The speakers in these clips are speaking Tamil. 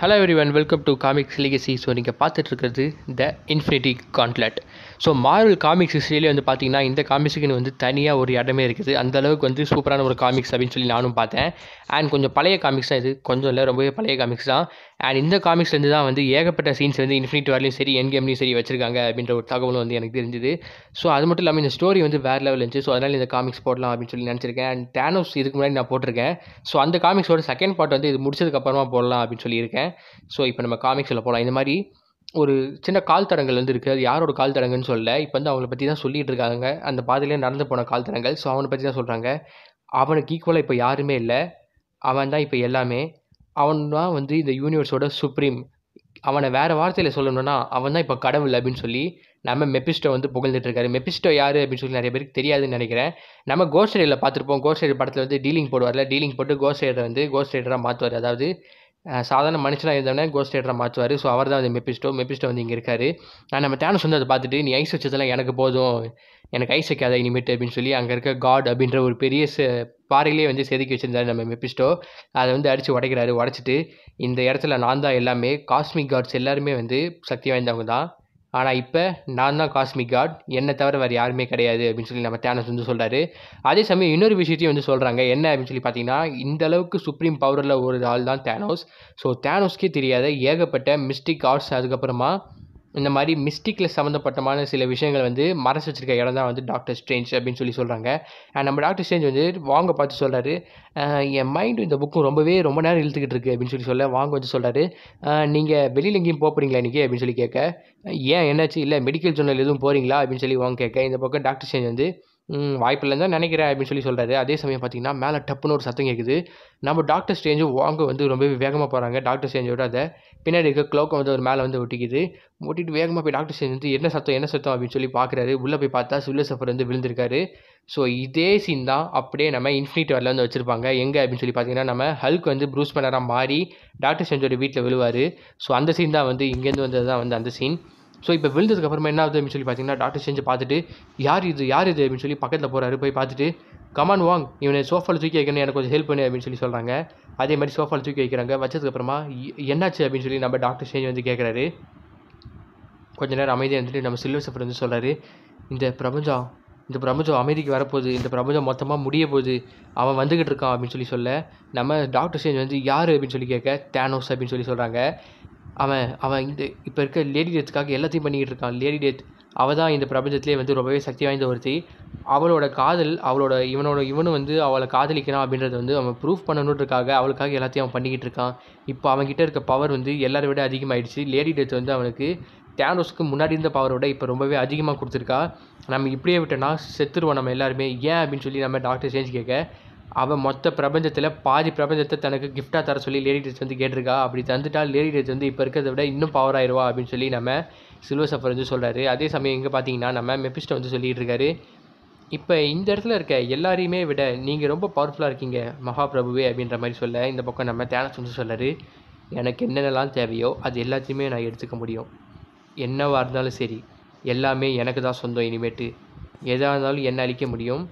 hello everyone welcome to comics legacy so நீங்கள் இருக்கிறது the infinity gauntlet so Marvel comics ஹிஸ்ட்ரியிலே வந்து பார்த்தீங்கன்னா இந்த காமிக்ஸுக்குன்னு வந்து தனியாக ஒரு இடமே இருக்குது அந்த அளவுக்கு வந்து சூப்பரான ஒரு காமிக்ஸ் அப்படின்னு சொல்லி நானும் பார்த்தேன் அண்ட் கொஞ்சம் பழைய காமிக்ஸ் தான் இது கொஞ்சம் இல்லை ரொம்பவே பழைய காமிக்ஸ் தான் அண்ட் இந்த காமிக்ஸ்லேருந்து தான் வந்து ஏகப்பட்ட சீன்ஸ் வந்து இன்ஃபினிட்டி வரலையும் சரி என் கேம்லையும் சரி வச்சிருக்காங்க அப்படின்ற ஒரு தகவலும் வந்து எனக்கு தெரிஞ்சுது ஸோ அது மட்டும் இல்லாமல் இந்த ஸ்டோரி வந்து வேறு லெவல் இருந்துச்சு ஸோ அதனால் இந்த காமிக்ஸ் போடலாம் அப்படின்னு சொல்லி நினச்சிருக்கேன் அண்ட் டேனோஸ் இதுக்கு முன்னாடி நான் போட்டிருக்கேன் ஸோ அந்த காமிக்ஸோட செகண்ட் பார்ட் வந்து இது முடிச்சதுக்கப்புறமா போடலாம் அப்படின்னு சொல்லியிருக்கேன் ஸோ இப்போ நம்ம காமிக்ஸில் போகலாம் இந்த மாதிரி ஒரு சின்ன கால் தடங்கள் வந்து இருக்குது அது யாரோட கால் தடங்குன்னு சொல்லல இப்போ வந்து அவங்கள பற்றி தான் சொல்லிகிட்டு இருக்காங்க அந்த பாதையிலே நடந்து போன கால் தடங்கள் ஸோ அவனை பற்றி தான் சொல்கிறாங்க அவனுக்கு ஈக்குவலாக இப்போ யாருமே இல்லை அவன் தான் இப்போ எல்லாமே அவன் தான் வந்து இந்த யூனிவர்ஸோட சுப்ரீம் அவனை வேறு வார்த்தையில் சொல்லணும்னா அவன் தான் இப்போ கடவுள் அப்படின்னு சொல்லி நம்ம மெப்பிஸ்டோ வந்து புகழ்ந்துட்டு இருக்காரு மெப்பிஸ்டோ யார் அப்படின்னு சொல்லி நிறைய பேருக்கு தெரியாதுன்னு நினைக்கிறேன் நம்ம கோஸ்ட் ரைடில் பார்த்துருப்போம் கோஸ்ட் ரைடர் படத்தில் வந்து டீலிங் போடுவார்ல டீலிங் போட்டு கோஸ்ட் ரைடரை வந்து கோஸ்ட் ரைடராக மாற்றுவார் அதாவது சாதாரண மனுஷனாக இருந்தவனே கோஸ்ட் ரைட்டரை மாற்றுவார் ஸோ அவர் தான் வந்து மெப்பிஸ்டோ மெப்பிஸ்டோ வந்து இங்கே இருக்கார் நான் நம்ம தேனஸ் வந்து அதை பார்த்துட்டு நீ ஐஸ் வச்சதெல்லாம் எனக்கு போதும் எனக்கு ஐஸ் வைக்காத இனிமேட்டு அப்படின்னு சொல்லி அங்கே இருக்க காட் அப்படின்ற ஒரு பெரிய பாறையிலே வந்து செதுக்கி வச்சுருந்தாரு நம்ம மெப்பிஸ்டோ அதை வந்து அடித்து உடைக்கிறாரு உடச்சிட்டு இந்த இடத்துல நான் தான் எல்லாமே காஸ்மிக் காட்ஸ் எல்லாருமே வந்து சக்தி வாய்ந்தவங்க தான் ஆனால் இப்போ நான் தான் காஸ்மிக் காட் என்னை தவிர வேறு யாருமே கிடையாது அப்படின்னு சொல்லி நம்ம தேனஸ் வந்து சொல்கிறாரு அதே சமயம் இன்னொரு விஷயத்தையும் வந்து சொல்கிறாங்க என்ன அப்படின்னு சொல்லி பார்த்தீங்கன்னா இந்த அளவுக்கு சுப்ரீம் பவரில் ஒரு ஆள் தான் தேனோஸ் ஸோ தேனோஸ்க்கே தெரியாத ஏகப்பட்ட மிஸ்டிக் ஆர்ட்ஸ் அதுக்கப்புறமா இந்த மாதிரி மிஸ்டிக்கில் சம்மந்தப்பட்டமான சில விஷயங்கள் வந்து மறைச்சு வச்சிருக்க இடம் தான் வந்து டாக்டர் ஸ்ட்ரேஞ்ச் அப்படின்னு சொல்லி சொல்கிறாங்க அண்ட் நம்ம டாக்டர் ஸ்ட்ரேஞ்ச் வந்து வாங்க பார்த்து சொல்கிறாரு என் மைண்டு இந்த புக்கும் ரொம்பவே ரொம்ப நேரம் இழுத்துக்கிட்டு இருக்குது அப்படின்னு சொல்லி சொல்ல வாங்க வந்து சொல்கிறாரு நீங்கள் வெளியில் எங்கேயும் போகிறீங்களா இன்றைக்கி அப்படின்னு சொல்லி கேட்க ஏன் என்னாச்சு இல்லை மெடிக்கல் ஜோனல் எதுவும் போகிறீங்களா அப்படின்னு சொல்லி வாங்க கேட்க இந்த பக்கம் டாக்டர் ஸ்ட்ரேஞ்ச் வந்து வாய்ப்பில்லைன்னு தான் நினைக்கிறேன் அப்படின்னு சொல்லி சொல்கிறாரு அதே சமயம் பார்த்தீங்கன்னா மேலே டப்புன்னு ஒரு சத்தம் கேட்குது நம்ம டாக்டர் ஸ்டேஞ்சு வாங்க வந்து ரொம்ப வேகமாக போகிறாங்க டாக்டர் ஸ்டேஞ்சை விட அதை பின்னாடி இருக்க க்ளோக்கை வந்து ஒரு மேலே வந்து ஒட்டிக்குது ஒட்டிட்டு வேகமாக போய் டாக்டர் ஸ்டேஞ்ச் வந்து என்ன சத்தம் என்ன சத்தம் அப்படின்னு சொல்லி பார்க்குறாரு உள்ளே போய் பார்த்தா சுல்ல சஃபர் வந்து விழுந்திருக்காரு ஸோ இதே சீன் தான் அப்படியே நம்ம இன்ஃபினிட் வரல வந்து வச்சுருப்பாங்க எங்கே அப்படின்னு சொல்லி பார்த்தீங்கன்னா நம்ம ஹல்க் வந்து ப்ரூஸ் பண்ணராக மாறி டாக்டர் ஸ்டேஞ்சோட வீட்டில் விழுவார் ஸோ அந்த சீன் தான் வந்து இங்கேருந்து வந்தது தான் வந்து அந்த சீன் ஸோ இப்போ விழுந்ததுக்கப்புறமா என்ன ஆகுது அப்படின்னு சொல்லி பார்த்தீங்கன்னா டாக்டர் செஞ்சு பார்த்துட்டு யார் இது யார் இது அப்படின்னு சொல்லி பக்கத்தில் போகிறாரு போய் பார்த்துட்டு கமான் வாங் இவனை சோஃபாவில் தூக்கி வைக்கணும் எனக்கு கொஞ்சம் ஹெல்ப் பண்ணு அப்படின்னு சொல்லி சொல்கிறாங்க அதே மாதிரி சோஃபாவில் தூக்கி வைக்கிறாங்க வச்சதுக்கப்புறமா என்னாச்சு அப்படின்னு சொல்லி நம்ம டாக்டர் சேஞ்ச் வந்து கேட்குறாரு கொஞ்ச நேரம் அமைதியாக இருந்துட்டு நம்ம சில்வர் சஃபர் வந்து சொல்கிறாரு இந்த பிரபஞ்சம் இந்த பிரபஞ்சம் அமைதிக்கு வரப்போகுது இந்த பிரபஞ்சம் மொத்தமாக முடிய போகுது அவன் வந்துக்கிட்டு இருக்கான் அப்படின்னு சொல்லி சொல்ல நம்ம டாக்டர் சேஞ்ச் வந்து யார் அப்படின்னு சொல்லி கேட்க தேனோஸ் அப்படின்னு சொல்லி சொல்கிறாங்க அவன் அவன் இந்த இப்போ இருக்க லேடி டேத்துக்காக எல்லாத்தையும் பண்ணிக்கிட்டு இருக்கான் லேடி டேத் அவள் தான் இந்த பிரபஞ்சத்திலே வந்து ரொம்பவே சக்தி வாய்ந்த ஒருத்தி அவளோட காதல் அவளோட இவனோட இவனும் வந்து அவளை காதலிக்கிறான் அப்படின்றத வந்து அவன் ப்ரூஃப் பண்ணணுன்றக்காக அவளுக்காக எல்லாத்தையும் அவன் பண்ணிக்கிட்டு இருக்கான் இப்போ அவன்கிட்ட இருக்க பவர் வந்து எல்லாரை விட அதிகமாகிடுச்சு லேடி டேத் வந்து அவனுக்கு தேனோஸ்க்கு முன்னாடி இருந்த பவரோட இப்போ ரொம்பவே அதிகமாக கொடுத்துருக்கா நம்ம இப்படியே விட்டோன்னா செத்துருவோம் நம்ம எல்லாருமே ஏன் அப்படின்னு சொல்லி நம்ம டாக்டர் சேஞ்ச் கேட்க அவள் மொத்த பிரபஞ்சத்தில் பாதி பிரபஞ்சத்தை தனக்கு கிஃப்டாக தர சொல்லி லேடி டேஸ் வந்து கேட்டிருக்கா அப்படி தந்துட்டால் லேடி டேஸ் வந்து இப்போ இருக்கிறத விட இன்னும் பவர் ஆயிடுவா அப்படின்னு சொல்லி நம்ம சில்வர் சஃபர் வந்து சொல்கிறாரு அதே சமயம் இங்கே பார்த்தீங்கன்னா நம்ம மெப்பிஸ்ட்டை வந்து சொல்லிகிட்டு இருக்காரு இப்போ இந்த இடத்துல இருக்க எல்லாரையுமே விட நீங்கள் ரொம்ப பவர்ஃபுல்லாக இருக்கீங்க மகாபிரபுவே அப்படின்ற மாதிரி சொல்ல இந்த பக்கம் நம்ம தேனஸ் வந்து சொல்கிறாரு எனக்கு என்னென்னலாம் தேவையோ அது எல்லாத்தையுமே நான் எடுத்துக்க முடியும் என்னவாக இருந்தாலும் சரி எல்லாமே எனக்கு தான் சொந்தம் இனிமேட்டு எதாக இருந்தாலும் என்ன அழிக்க முடியும்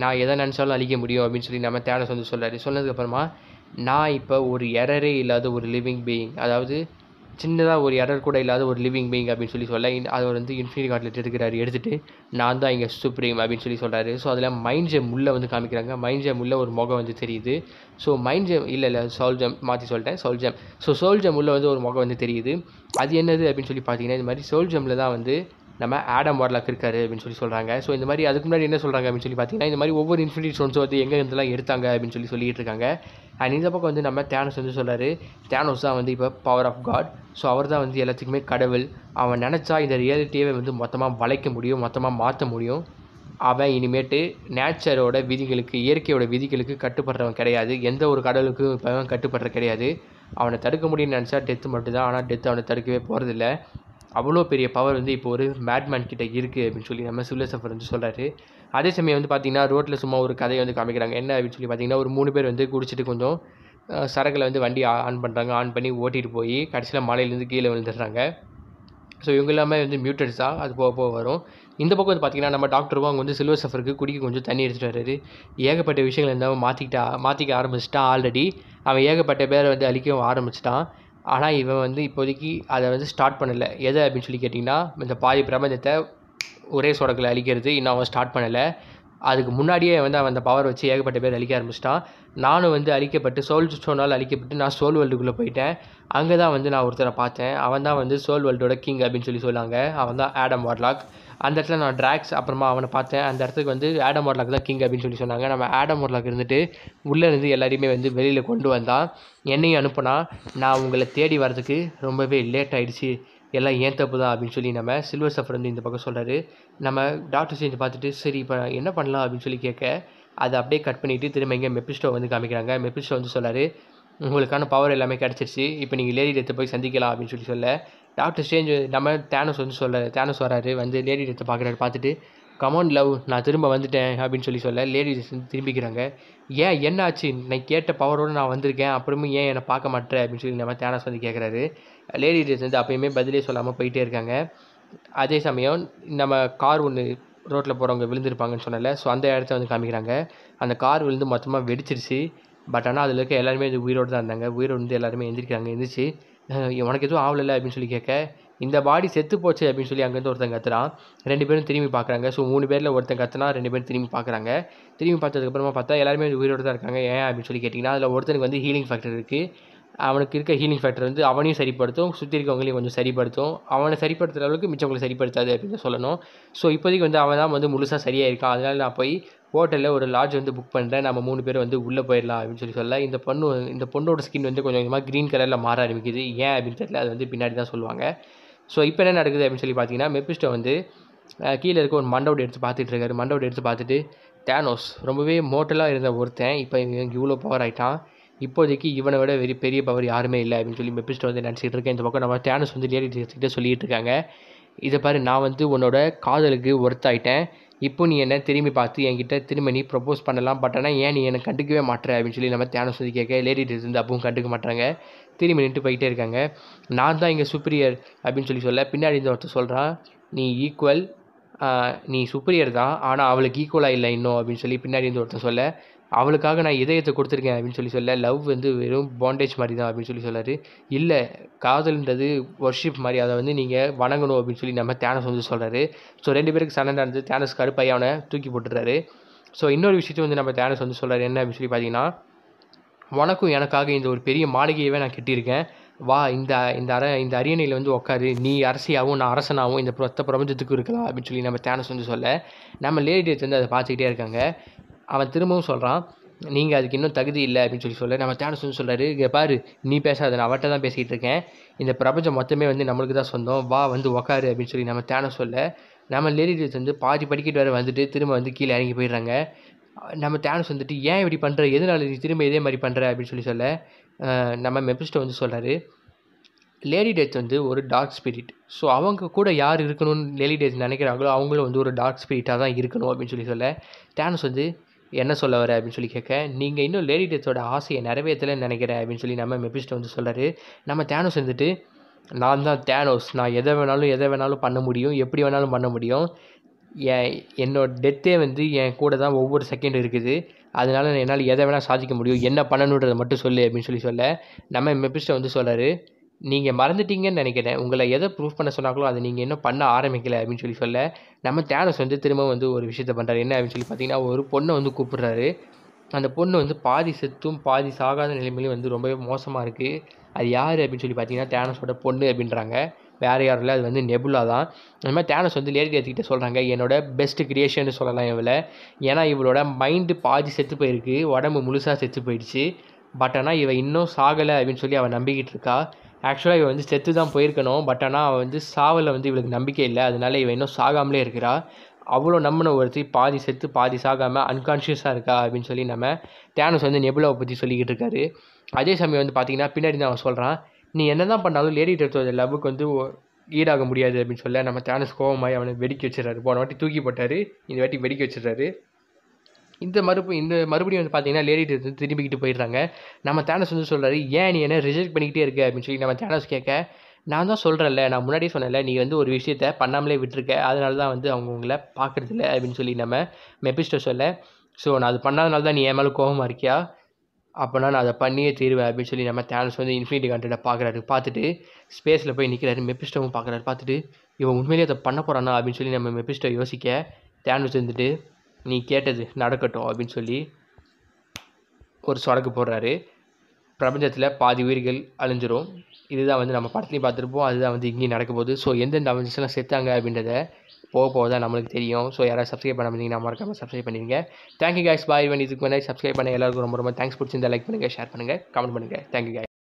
நான் எதை நினச்சாலும் அழிக்க முடியும் அப்படின்னு சொல்லி நம்ம தேனஸ் வந்து சொல்கிறாரு சொன்னதுக்கப்புறமா நான் இப்போ ஒரு எரரே இல்லாத ஒரு லிவிங் பீயிங் அதாவது சின்னதாக ஒரு எரர் கூட இல்லாத ஒரு லிவிங் பீயிங் அப்படின்னு சொல்லி சொல்ல அவர் வந்து இன்ஃபினிட் கார்ட்லெட் எடுக்கிறாரு எடுத்துகிட்டு நான் தான் இங்கே சுப்ரீம் அப்படின்னு சொல்லி சொல்கிறாரு ஸோ அதில் மைண்ட் ஜெம் உள்ளே வந்து காமிக்கிறாங்க மைண்ட் ஜெம் உள்ளே ஒரு முகம் வந்து தெரியுது ஸோ மைண்ட் ஜெம் இல்லை இல்லை சோல் ஜெம் மாற்றி சொல்லிட்டேன் soul gem so soul gem உள்ளே வந்து ஒரு முகம் வந்து தெரியுது அது என்னது அப்படின்னு சொல்லி பார்த்தீங்கன்னா இது மாதிரி சோல் ஜெம்மில் தான் வந்து நம்ம ஆடம் வார்லாக் இருக்காரு அப்படின்னு சொல்லி சொல்கிறாங்க ஸோ இந்த மாதிரி அதுக்கு முன்னாடி என்ன சொல்கிறாங்க அப்படின்னு சொல்லி பார்த்தீங்கன்னா இந்த மாதிரி ஒவ்வொரு இன்ஃபினிட்டி ஸ்டோன்ஸ் வந்து எங்கே இருந்தாலும் எடுத்தாங்க அப்படின்னு சொல்லி சொல்லிட்டு இருக்காங்க அண்ட் இந்த பக்கம் வந்து நம்ம தேனஸ் வந்து சொல்கிறார் தேனோஸ் தான் வந்து இப்போ பவர் ஆஃப் காட் ஸோ அவர் தான் வந்து எல்லாத்துக்குமே கடவுள் அவன் நினச்சா இந்த ரியாலிட்டியை வந்து மொத்தமாக வளைக்க முடியும் மொத்தமாக மாற்ற முடியும் அவன் இனிமேட்டு நேச்சரோட விதிகளுக்கு இயற்கையோட விதிகளுக்கு கட்டுப்படுறவன் கிடையாது எந்த ஒரு கடவுளுக்கும் இப்போ கட்டுப்படுற கிடையாது அவனை தடுக்க முடியும்னு நினச்சா டெத்து மட்டும்தான் ஆனால் டெத் அவனை தடுக்கவே போகிறதில்ல அவ்வளோ பெரிய பவர் வந்து இப்போ ஒரு மேட்மேன் கிட்டே இருக்குது அப்படின்னு சொல்லி நம்ம சஃபர் வந்து சொல்கிறாரு அதே சமயம் வந்து பார்த்திங்கன்னா ரோட்டில் சும்மா ஒரு கதையை வந்து காமிக்கிறாங்க என்ன அப்படின்னு சொல்லி பார்த்திங்கன்னா ஒரு மூணு பேர் வந்து குடிச்சிட்டு கொஞ்சம் சரக்கில் வந்து வண்டி ஆன் பண்ணுறாங்க ஆன் பண்ணி ஓட்டிகிட்டு போய் கடைசியில் மலையிலேருந்து கீழே விழுந்துடுறாங்க ஸோ இவங்க எல்லாமே வந்து மியூட்டட்ஸ் தான் அது போக போக வரும் இந்த பக்கம் வந்து பார்த்திங்கன்னா நம்ம டாக்டரும் அவங்க வந்து சில்வர் சஃபருக்கு குடிக்க கொஞ்சம் தண்ணி எடுத்துகிட்டு வர்றாரு ஏகப்பட்ட விஷயங்கள் இருந்தாலும் மாற்றிக்கிட்டா மாற்றிக்க ஆரம்பிச்சிட்டான் ஆல்ரெடி அவன் ஏகப்பட்ட பேரை வந்து அழிக்கவும் ஆரம்பிச்சிட்டான் ஆனால் இவன் வந்து இப்போதைக்கு அதை வந்து ஸ்டார்ட் பண்ணலை எதை அப்படின்னு சொல்லி கேட்டிங்கன்னா இந்த பாதி பிரபஞ்சத்தை ஒரே சொடக்கில் அழிக்கிறது இன்னும் அவன் ஸ்டார்ட் பண்ணலை அதுக்கு முன்னாடியே வந்து அவன் அந்த பவர் வச்சு ஏகப்பட்ட பேர் அழிக்க ஆரம்பிச்சிட்டான் நானும் வந்து அழிக்கப்பட்டு சோல் ஸ்டோனால் அழிக்கப்பட்டு நான் சோல் வேர்ல்டுக்குள்ளே போயிட்டேன் அங்கே தான் வந்து நான் ஒருத்தரை பார்த்தேன் அவன் தான் வந்து சோல் வேர்ல்டோட கிங் அப்படின்னு சொல்லி சொல்லுவாங்க அவன் தான் ஆடம் வார்லாக் அந்த இடத்துல நான் ட்ராக்ஸ் அப்புறமா அவனை பார்த்தேன் அந்த இடத்துக்கு வந்து ஆடம் வார்லாக் தான் கிங் அப்படின்னு சொல்லி சொன்னாங்க நம்ம ஆடம் வார்லாக் இருந்துட்டு உள்ளே இருந்து எல்லாரையுமே வந்து வெளியில் கொண்டு வந்தான் என்னையும் அனுப்புனா நான் உங்களை தேடி வர்றதுக்கு ரொம்பவே லேட் ஆகிடுச்சு எல்லாம் ஏன் தப்பு தான் அப்படின்னு சொல்லி நம்ம சில்வர் சஃபர் வந்து இந்த பக்கம் சொல்கிறாரு நம்ம டாக்டர் செஞ்சு பார்த்துட்டு சரி இப்போ என்ன பண்ணலாம் அப்படின்னு சொல்லி கேட்க அதை அப்படியே கட் பண்ணிவிட்டு திரும்ப இங்கே மெப்பிஸ்டோ வந்து காமிக்கிறாங்க மெப்பிஸ்டோ வந்து சொல்லார் உங்களுக்கான பவர் எல்லாமே கிடச்சிருச்சு இப்போ நீங்கள் லேடி டெத்தை போய் சந்திக்கலாம் அப்படின்னு சொல்லி சொல்ல டாக்டர் ஸ்டேஞ்ச் நம்ம தேனஸ் வந்து சொல்ல தேனஸ் வராரு வந்து லேடி டெத்தை பார்க்குறாரு பார்த்துட்டு கமான் லவ் நான் திரும்ப வந்துட்டேன் அப்படின்னு சொல்லி சொல்ல லேடி வந்து திரும்பிக்கிறாங்க ஏன் என்ன ஆச்சு நான் கேட்ட பவரோடு நான் வந்திருக்கேன் அப்புறமும் ஏன் என்னை பார்க்க மாட்டேன் அப்படின்னு சொல்லி நம்ம தேனஸ் வந்து கேட்குறாரு லேடி டெத் வந்து அப்பயுமே பதிலே சொல்லாமல் போயிட்டே இருக்காங்க அதே சமயம் நம்ம கார் ஒன்று ரோட்டில் போகிறவங்க விழுந்திருப்பாங்கன்னு சொன்னல ஸோ அந்த இடத்த வந்து காமிக்கிறாங்க அந்த கார் விழுந்து மொத்தமாக வெடிச்சிருச்சு பட் ஆனால் அதில் இருக்க எல்லாருமே வந்து உயிரோடு தான் இருந்தாங்க உயிரோடு வந்து எல்லாருமே எந்திரிக்கிறாங்க எந்திரிச்சு உனக்கு எதுவும் ஆகலை அப்படின்னு சொல்லி கேட்க இந்த பாடி செத்து போச்சு அப்படின்னு சொல்லி அங்கேருந்து ஒருத்தன் கத்துறான் ரெண்டு பேரும் திரும்பி பார்க்குறாங்க ஸோ மூணு பேரில் ஒருத்தன் கத்துனா ரெண்டு பேரும் திரும்பி பார்க்குறாங்க திரும்பி பார்த்ததுக்கப்புறமா பார்த்தா எல்லாருமே உயிரோடு தான் இருக்காங்க ஏன் அப்படின்னு சொல்லி கேட்டிங்கன்னா அதில் ஒருத்தனுக்கு வந்து ஹீலிங் ஃபேக்டர் இருக்குது அவனுக்கு இருக்க ஹீலிங் ஃபேக்டர் வந்து அவனையும் சரிப்படுத்தும் சுற்றி இருக்கவங்களையும் கொஞ்சம் சரிப்படுத்தும் அவனை சரிப்படுத்துகிற அளவுக்கு மிச்சவங்களை சரிப்படுத்தாது அப்படின்னு சொல்லணும் ஸோ இப்போதைக்கு வந்து அவன் தான் வந்து முழுசாக சரியாக இருக்கான் அதனால் நான் போய் ஹோட்டலில் ஒரு லாட்ஜ் வந்து புக் பண்ணுறேன் நம்ம மூணு பேர் வந்து உள்ளே போயிடலாம் அப்படின்னு சொல்லி சொல்ல இந்த பொண்ணு இந்த பொண்ணோட ஸ்கின் வந்து கொஞ்சம் கொஞ்சமாக க்ரீன் கலரில் மாற ஆரம்பிக்குது ஏன் அப்படின்னு தெரியல அது வந்து பின்னாடி தான் சொல்லுவாங்க ஸோ இப்போ என்ன நடக்குது அப்படின்னு சொல்லி பார்த்தீங்கன்னா மெப்பிஸ்ட்டை வந்து கீழே இருக்க ஒரு மண்டவுட் எடுத்து பார்த்துட்டு இருக்காரு மண்டவுட் எடுத்து பார்த்துட்டு தேனோஸ் ரொம்பவே மோட்டலாக இருந்த ஒருத்தன் இப்போ இவங்க இவ்வளோ பவர் ஆகிட்டான் இப்போதைக்கு இவனை விட வெரி பெரிய பவர் யாருமே இல்லை அப்படின்னு சொல்லி மெப்பிஸ்ட் வந்து நினச்சிட்டு இருக்கேன் இந்த பக்கம் நம்ம தேனஸ் வந்து லியாரிக்கிட்ட சொல்லிட்டு இருக்காங்க இதை பாரு நான் வந்து உன்னோட காதலுக்கு ஒர்த் ஆகிட்டேன் இப்போ நீ என்ன திரும்பி பார்த்து என்கிட்ட திரும்ப நீ ப்ரப்போஸ் பண்ணலாம் பட் ஆனால் ஏன் நீ என்னை கண்டுக்கவே மாட்டேற அப்படின்னு சொல்லி நம்ம தேனஸ் வந்து கேட்க லேடி வந்து அப்பவும் கண்டுக்க மாட்டாங்க திரும்பி நின்று போயிட்டே இருக்காங்க நான் தான் இங்கே சூப்பரியர் அப்படின்னு சொல்லி சொல்ல பின்னாடி இந்த ஒருத்தர் சொல்கிறான் நீ ஈக்குவல் நீ சுப்பீரியர் தான் ஆனால் அவளுக்கு ஈக்குவலாக இல்லை இன்னும் அப்படின்னு சொல்லி பின்னாடி இருந்து ஒருத்தன் சொல்ல அவளுக்காக நான் இதயத்தை கொடுத்துருக்கேன் அப்படின்னு சொல்லி சொல்ல லவ் வந்து வெறும் பாண்டேஜ் மாதிரி தான் அப்படின்னு சொல்லி சொல்லார் இல்லை காதல்ன்றது ஒர்ஷிப் மாதிரி அதை வந்து நீங்கள் வணங்கணும் அப்படின்னு சொல்லி நம்ம தேனஸ் வந்து சொல்கிறாரு ஸோ ரெண்டு பேருக்கு சண்டை நடந்து தேனஸ் கருப்பாய் தூக்கி போட்டுறாரு ஸோ இன்னொரு விஷயத்தையும் வந்து நம்ம தேனஸ் வந்து சொல்கிறாரு என்ன அப்படின்னு சொல்லி பார்த்தீங்கன்னா உனக்கும் எனக்காக இந்த ஒரு பெரிய மாளிகையவே நான் கட்டியிருக்கேன் வா இந்த இந்த அர இந்த அரியணையில் வந்து உட்காரு நீ அரசியாகவும் நான் அரசனாகவும் இந்த மொத்த பிரபஞ்சத்துக்கு இருக்கலாம் அப்படின்னு சொல்லி நம்ம தேனஸ் வந்து சொல்ல நம்ம லேடி வந்து அதை பார்த்துக்கிட்டே இருக்காங்க அவன் திரும்பவும் சொல்கிறான் நீங்கள் அதுக்கு இன்னும் தகுதி இல்லை அப்படின்னு சொல்லி சொல்ல நம்ம தேனஸ் வந்து சொல்கிறாரு இங்கே பாரு நீ பேசாத நான் அவட்ட தான் பேசிகிட்டு இருக்கேன் இந்த பிரபஞ்சம் மொத்தமே வந்து நம்மளுக்கு தான் சொந்தம் வா வந்து உக்காரு அப்படின்னு சொல்லி நம்ம தியானம் சொல்ல நம்ம லேடிஸ் வந்து பாதி படிக்கிட்டு வர வந்துட்டு திரும்ப வந்து கீழே இறங்கி போயிடுறாங்க நம்ம தேனஸ் வந்துட்டு ஏன் இப்படி பண்ணுற எதனால நீ திரும்ப இதே மாதிரி பண்ணுற அப்படின்னு சொல்லி சொல்ல நம்ம மெபிஸ்ட்டை வந்து சொல்கிறாரு லேடி டேத் வந்து ஒரு டார்க் ஸ்பிரிட் ஸோ அவங்க கூட யார் இருக்கணும்னு லேடி டேட்ஸ் நினைக்கிறாங்களோ அவங்களும் வந்து ஒரு டார்க் ஸ்பிரிட்டாக தான் இருக்கணும் அப்படின்னு சொல்லி சொல்ல தேனஸ் வந்து என்ன சொல்ல வர அப்படின்னு சொல்லி கேட்க நீங்கள் இன்னும் லேடி டெத்தோட ஆசையை நிறைவேற்றலைன்னு நினைக்கிறேன் அப்படின்னு சொல்லி நம்ம மெபிஸ்ட் வந்து சொல்கிறாரு நம்ம தேனோஸ் வந்துட்டு நான் தான் தேனோஸ் நான் எதை வேணாலும் எதை வேணாலும் பண்ண முடியும் எப்படி வேணாலும் பண்ண முடியும் என் என்னோட டெத்தே வந்து என் கூட தான் ஒவ்வொரு செகண்ட் இருக்குது அதனால் என்னால் எதை வேணால் சாதிக்க முடியும் என்ன பண்ணணுன்றதை மட்டும் சொல்லு அப்படின்னு சொல்லி சொல்ல நம்ம மெபிஸ்ட்டை வந்து சொல்கிறாரு நீங்கள் மறந்துட்டீங்கன்னு நினைக்கிறேன் உங்களை எதை ப்ரூவ் பண்ண சொன்னாங்களோ அதை நீங்கள் இன்னும் பண்ண ஆரம்பிக்கலை அப்படின்னு சொல்லி சொல்ல நம்ம தேனஸ் வந்து திரும்ப வந்து ஒரு விஷயத்த பண்ணுறாரு என்ன அப்படின்னு சொல்லி பார்த்தீங்கன்னா ஒரு பொண்ணை வந்து கூப்பிட்றாரு அந்த பொண்ணு வந்து பாதி செத்தும் பாதி சாகாத நிலைமையிலும் வந்து ரொம்பவே மோசமாக இருக்குது அது யார் அப்படின்னு சொல்லி பார்த்தீங்கன்னா தேனஸோட பொண்ணு அப்படின்றாங்க வேறு யாரும் இல்லை அது வந்து நெபுலா தான் அது மாதிரி தேனஸ் வந்து லேடி டெத்துக்கிட்ட சொல்கிறாங்க என்னோட பெஸ்ட் கிரியேஷன் சொல்லலாம் இவளை ஏன்னா இவளோட மைண்டு பாதி செத்து போயிருக்கு உடம்பு முழுசாக செத்து போயிடுச்சு பட் ஆனால் இவள் இன்னும் சாகலை அப்படின்னு சொல்லி அவள் நம்பிக்கிட்டு இருக்கா ஆக்சுவலாக இவள் வந்து செத்து தான் போயிருக்கணும் பட் ஆனால் அவள் வந்து சாவில் வந்து இவளுக்கு நம்பிக்கை இல்லை அதனால இவன் இன்னும் சாகாமலே இருக்கிறா அவ்வளோ நம்பின ஒருத்தி பாதி செத்து பாதி சாகாமல் அன்கான்ஷியஸாக இருக்கா அப்படின்னு சொல்லி நம்ம தேனஸ் வந்து நெபுலாவை பற்றி சொல்லிக்கிட்டு இருக்காரு அதே சமயம் வந்து பார்த்தீங்கன்னா பின்னாடி தான் அவன் சொல்கிறான் நீ என்ன தான் பண்ணாலும் லேடி டெத்தோட லவ்வுக்கு வந்து ஈடாக முடியாது அப்படின்னு சொல்ல நம்ம தேனஸ் கோவமாக அவனை வெடிக்க வச்சிடறாரு போன வாட்டி தூக்கி போட்டார் இந்த வாட்டி வெடிக்க வச்சிடறாரு இந்த மறுப்பு இந்த மறுபடியும் வந்து பார்த்தீங்கன்னா லேடிட்டு வந்து திரும்பிக்கிட்டு போயிடுறாங்க நம்ம தேனஸ் வந்து சொல்கிறாரு ஏன் நீ என்ன ரிஜெக்ட் பண்ணிக்கிட்டே இருக்க அப்படின்னு சொல்லி நம்ம தேனஸ் கேட்க நான் தான் சொல்கிறேன்ல நான் முன்னாடியே சொன்னேன்ல நீ வந்து ஒரு விஷயத்த பண்ணாமலே விட்டுருக்க அதனால தான் வந்து அவங்க உங்களை இல்லை அப்படின்னு சொல்லி நம்ம மெப்பிஸ்டர் சொல்ல ஸோ நான் அது பண்ணாதனால தான் நீ ஏமாலும் மேலே கோபமாக இருக்கியா அப்போனா நான் அதை பண்ணியே தீருவேன் அப்படின்னு சொல்லி நம்ம தேனஸ் வந்து இன்ஃபினிட்டி கண்ட்ரியில் பார்க்குறாரு பார்த்துட்டு ஸ்பேஸில் போய் நிற்கிறாரு மெப்பிஸ்டவும் பார்க்குறாரு பார்த்துட்டு இவன் உண்மையிலேயே அதை பண்ண போகிறானா அப்படின்னு சொல்லி நம்ம மெப்பிஸ்டோ யோசிக்க தேனஸ் வந்துட்டு நீ கேட்டது நடக்கட்டும் அப்படின்னு சொல்லி ஒரு சொடக்கு போடுறாரு பிரபஞ்சத்தில் பாதி உயிர்கள் அழிஞ்சிரும் இதுதான் வந்து நம்ம படத்துலையும் பார்த்துருப்போம் அதுதான் வந்து இங்கேயும் நடக்க போகுது ஸோ எந்தெந்த அவன்ஸ்லாம் செத்தாங்க அப்படின்றத போக போக தான் நம்மளுக்கு தெரியும் ஸோ யாராவது சப்ஸ்கிரைப் பண்ண முடியுங்கன்னா மறக்காமல் சப்ஸ்கிரைப் பண்ணிடுங்க தேங்க்யூ கேஸ் பாய் வேண்டியதுக்கு இதுக்கு முன்னாடி சப்ஸ்கிரைப் பண்ண எல்லாருக்கும் ரொம்ப ரொம்ப தேங்க்ஸ் பிடிச்சிருந்தா லைக் பண்ணுங்கள் ஷேர் பண்ணுங்கள் கமெண்ட் பண்ணுங்கள் தேங்க்யூ கேஸ்